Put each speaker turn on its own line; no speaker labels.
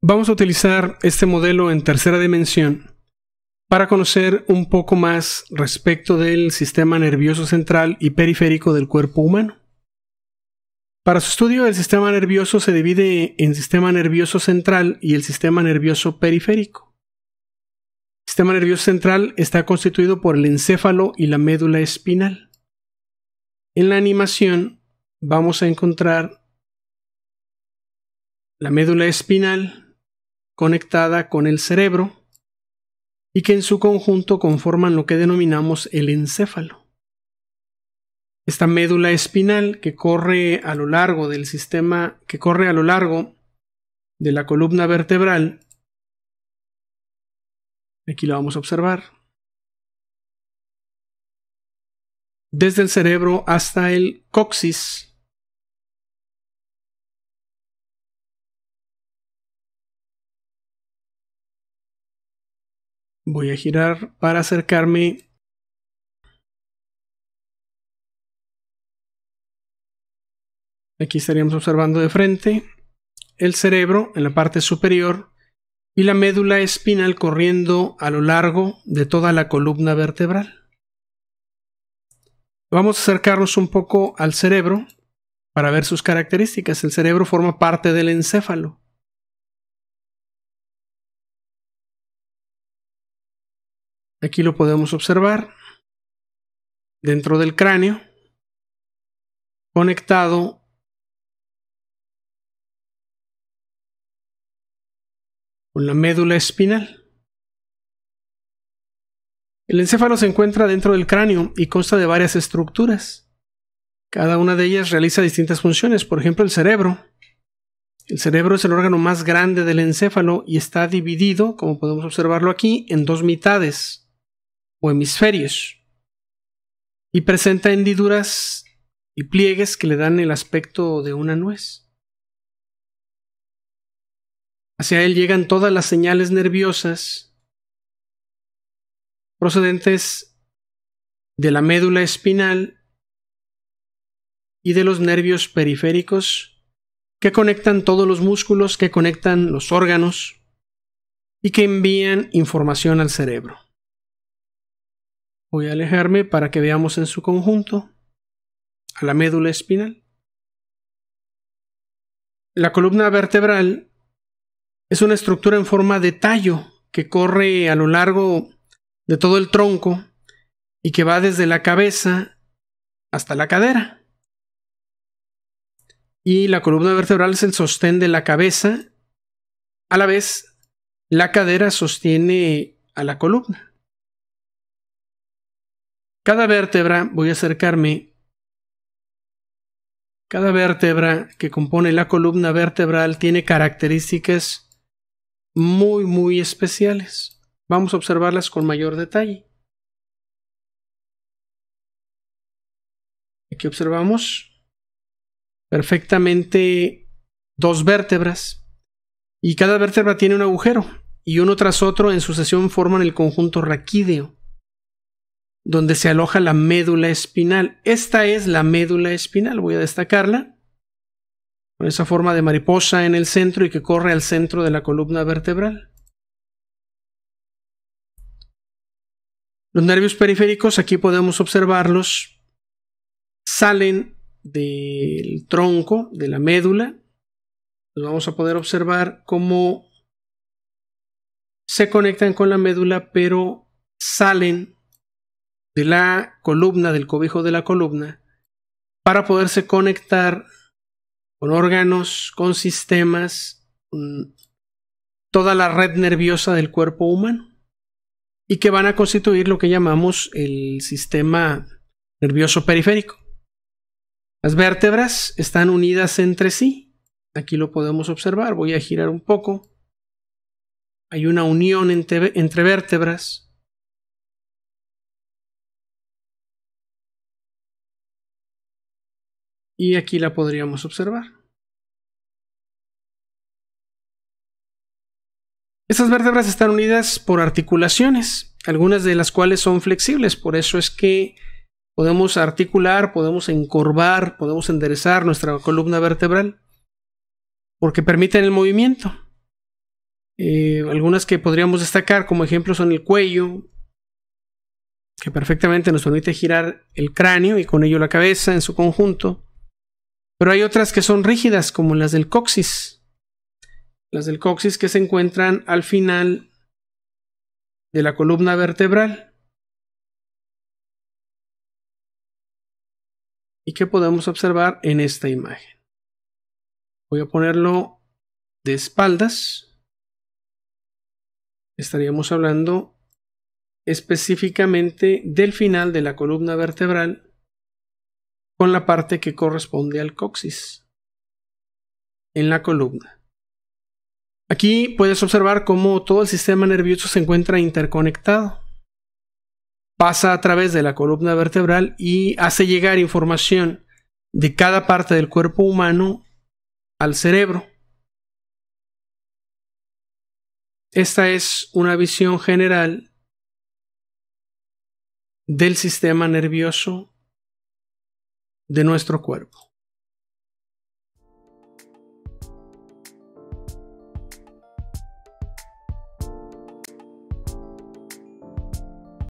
Vamos a utilizar este modelo en tercera dimensión para conocer un poco más respecto del sistema nervioso central y periférico del cuerpo humano. Para su estudio, el sistema nervioso se divide en sistema nervioso central y el sistema nervioso periférico. El sistema nervioso central está constituido por el encéfalo y la médula espinal. En la animación vamos a encontrar la médula espinal, conectada con el cerebro y que en su conjunto conforman lo que denominamos el encéfalo. Esta médula espinal que corre a lo largo del sistema, que corre a lo largo de la columna vertebral, aquí la vamos a observar, desde el cerebro hasta el coxis, Voy a girar para acercarme Aquí estaríamos observando de frente el cerebro en la parte superior y la médula espinal corriendo a lo largo de toda la columna vertebral. Vamos a acercarnos un poco al cerebro para ver sus características. El cerebro forma parte del encéfalo. Aquí lo podemos observar dentro del cráneo conectado con la médula espinal. El encéfalo se encuentra dentro del cráneo y consta de varias estructuras. Cada una de ellas realiza distintas funciones, por ejemplo el cerebro. El cerebro es el órgano más grande del encéfalo y está dividido, como podemos observarlo aquí, en dos mitades o hemisferios y presenta hendiduras y pliegues que le dan el aspecto de una nuez. Hacia él llegan todas las señales nerviosas procedentes de la médula espinal y de los nervios periféricos que conectan todos los músculos, que conectan los órganos y que envían información al cerebro. Voy a alejarme para que veamos en su conjunto a la médula espinal. La columna vertebral es una estructura en forma de tallo que corre a lo largo de todo el tronco y que va desde la cabeza hasta la cadera. Y la columna vertebral es el sostén de la cabeza. A la vez, la cadera sostiene a la columna. Cada vértebra, voy a acercarme, cada vértebra que compone la columna vertebral tiene características muy, muy especiales. Vamos a observarlas con mayor detalle. Aquí observamos perfectamente dos vértebras y cada vértebra tiene un agujero y uno tras otro en sucesión forman el conjunto raquídeo donde se aloja la médula espinal. Esta es la médula espinal, voy a destacarla, con esa forma de mariposa en el centro y que corre al centro de la columna vertebral. Los nervios periféricos, aquí podemos observarlos, salen del tronco, de la médula. vamos a poder observar cómo se conectan con la médula, pero salen de la columna, del cobijo de la columna, para poderse conectar con órganos, con sistemas, toda la red nerviosa del cuerpo humano y que van a constituir lo que llamamos el sistema nervioso periférico. Las vértebras están unidas entre sí. Aquí lo podemos observar. Voy a girar un poco. Hay una unión entre, entre vértebras Y aquí la podríamos observar. Estas vértebras están unidas por articulaciones, algunas de las cuales son flexibles, por eso es que podemos articular, podemos encorvar, podemos enderezar nuestra columna vertebral, porque permiten el movimiento. Eh, algunas que podríamos destacar como ejemplo son el cuello, que perfectamente nos permite girar el cráneo y con ello la cabeza en su conjunto. Pero hay otras que son rígidas, como las del coxis. Las del coxis que se encuentran al final de la columna vertebral. Y que podemos observar en esta imagen. Voy a ponerlo de espaldas. Estaríamos hablando específicamente del final de la columna vertebral con la parte que corresponde al coxis en la columna. Aquí puedes observar cómo todo el sistema nervioso se encuentra interconectado. Pasa a través de la columna vertebral y hace llegar información de cada parte del cuerpo humano al cerebro. Esta es una visión general del sistema nervioso de nuestro cuerpo.